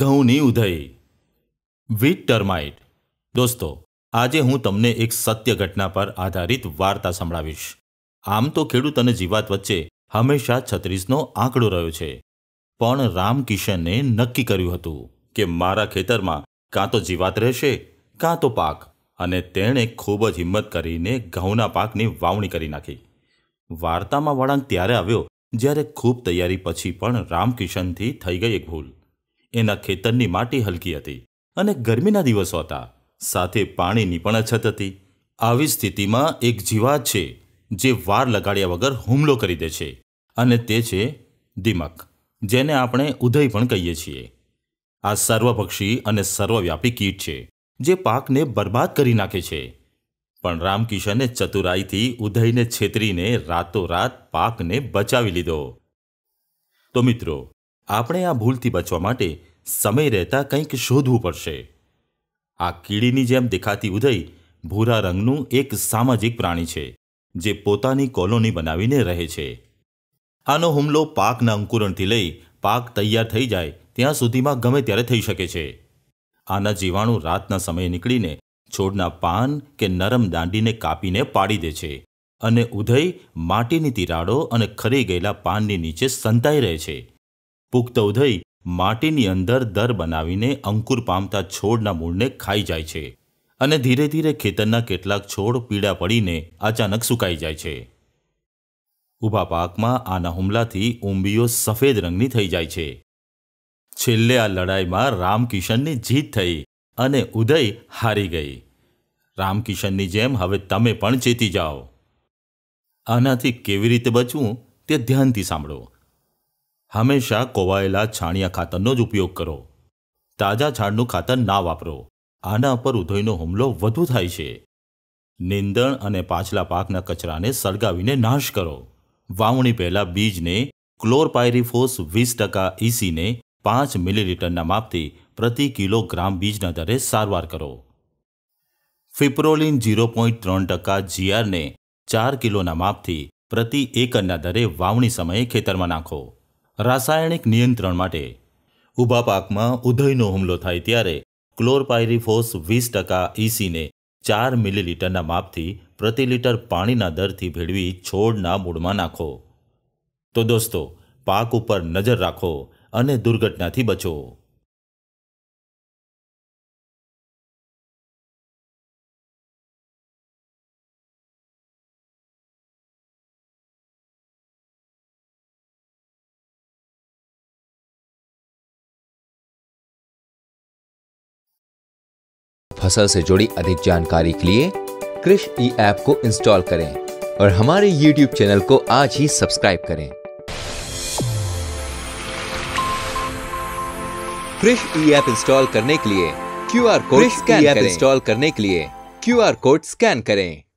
ઘઉંની ઉધઈ વીટ ટર્માઇટ દોસ્તો આજે હું તમને એક સત્ય ઘટના પર આધારિત વાર્તા સંભળાવીશ આમ તો ખેડૂત અને જીવાત વચ્ચે હંમેશા છત્રીસનો આંકડો રહ્યો છે પણ રામકિશને નક્કી કર્યું હતું કે મારા ખેતરમાં કાં તો જીવાત રહેશે કાં તો પાક અને તેણે ખૂબ જ હિંમત કરીને ઘઉંના પાકની વાવણી કરી નાખી વાર્તામાં વળાંક ત્યારે આવ્યો જ્યારે ખૂબ તૈયારી પછી પણ રામકિશનથી થઈ ગઈ એક ભૂલ એના ખેતરની માટી હલકી હતી અને ગરમીના દિવસો હતા સાથે પાણીની પણ અછત હતી આવી સ્થિતિમાં એક જીવાત છે જે વાર લગાડ્યા વગર હુમલો કરી દે છે અને તે છે દિમક જેને આપણે ઉદય પણ કહીએ છીએ આ સર્વભક્ષી અને સર્વવ્યાપી કીટ છે જે પાકને બરબાદ કરી નાખે છે પણ રામકિશને ચતુરાઈથી ઉદયને છેતરીને રાતોરાત પાકને બચાવી લીધો તો મિત્રો આપણે આ ભૂલથી બચવા માટે સમય રહેતા કંઈક શોધવું પડશે આ કીડીની જેમ દેખાતી ઉદય ભૂરા રંગનું એક સામાજિક પ્રાણી છે જે પોતાની કોલોની બનાવીને રહે છે આનો હુમલો પાકના અંકુરણથી લઈ પાક તૈયાર થઈ જાય ત્યાં સુધીમાં ગમે ત્યારે થઈ શકે છે આના જીવાણુ રાતના સમયે નીકળીને છોડના પાન કે નરમ દાંડીને કાપીને પાડી દે છે અને ઉધઈ માટીની તિરાડો અને ખરી ગયેલા પાનની નીચે સંતાઈ રહે છે પુખ્ત થઈ માટીની અંદર દર બનાવીને અંકુર પામતા છોડના મૂળને ખાઈ જાય છે અને ધીરે ધીરે ખેતરના કેટલાક છોડ પીડા પડીને અચાનક સુકાઈ જાય છે ઊભા પાકમાં આના હુમલાથી ઉંબીઓ સફેદ રંગની થઈ જાય છે છેલ્લે આ લડાઈમાં રામકિશનની જીત થઈ અને ઉદય હારી ગઈ રામકિશનની જેમ હવે તમે પણ ચેતી જાઓ આનાથી કેવી રીતે બચવું તે ધ્યાનથી સાંભળો હંમેશા કોવાયેલા છાણિયા ખાતરનો જ ઉપયોગ કરો તાજા છાણનું ખાતર ના વાપરો આના પર ઉધઈનો હુમલો વધુ થાય છે નીંદણ અને પાછલા પાકના કચરાને સળગાવીને નાશ કરો વાવણી પહેલાં બીજને ક્લોરપાયરીફોસ વીસ ટકા ઈસીને પાંચ મિલીલીટરના માપથી પ્રતિ કિલોગ્રામ બીજના દરે સારવાર કરો ફિપ્રોલિન ઝીરો પોઈન્ટ ત્રણ ટકા જીઆરને ચાર કિલોના માપથી પ્રતિ એકરના દરે વાવણી સમયે ખેતરમાં નાખો રાસાયણિક નિયંત્રણ માટે ઊભા પાકમાં ઉધઈનો હુમલો થાય ત્યારે ક્લોરપાયરીફોસ વીસ ટકા ઇસીને ચાર મિલીલીટરના માપથી પ્રતિ લીટર પાણીના દરથી ભેળવી છોડના મૂળમાં નાખો તો દોસ્તો પાક ઉપર નજર રાખો અને દુર્ઘટનાથી બચો फसल से जुड़ी अधिक जानकारी के लिए कृषि ऐप को इंस्टॉल करें और हमारे यूट्यूब चैनल को आज ही सब्सक्राइब करें कृषि ऐप इंस्टॉल करने के लिए Q R code scan install करने के लिए क्यू आर कोड स्कैन करें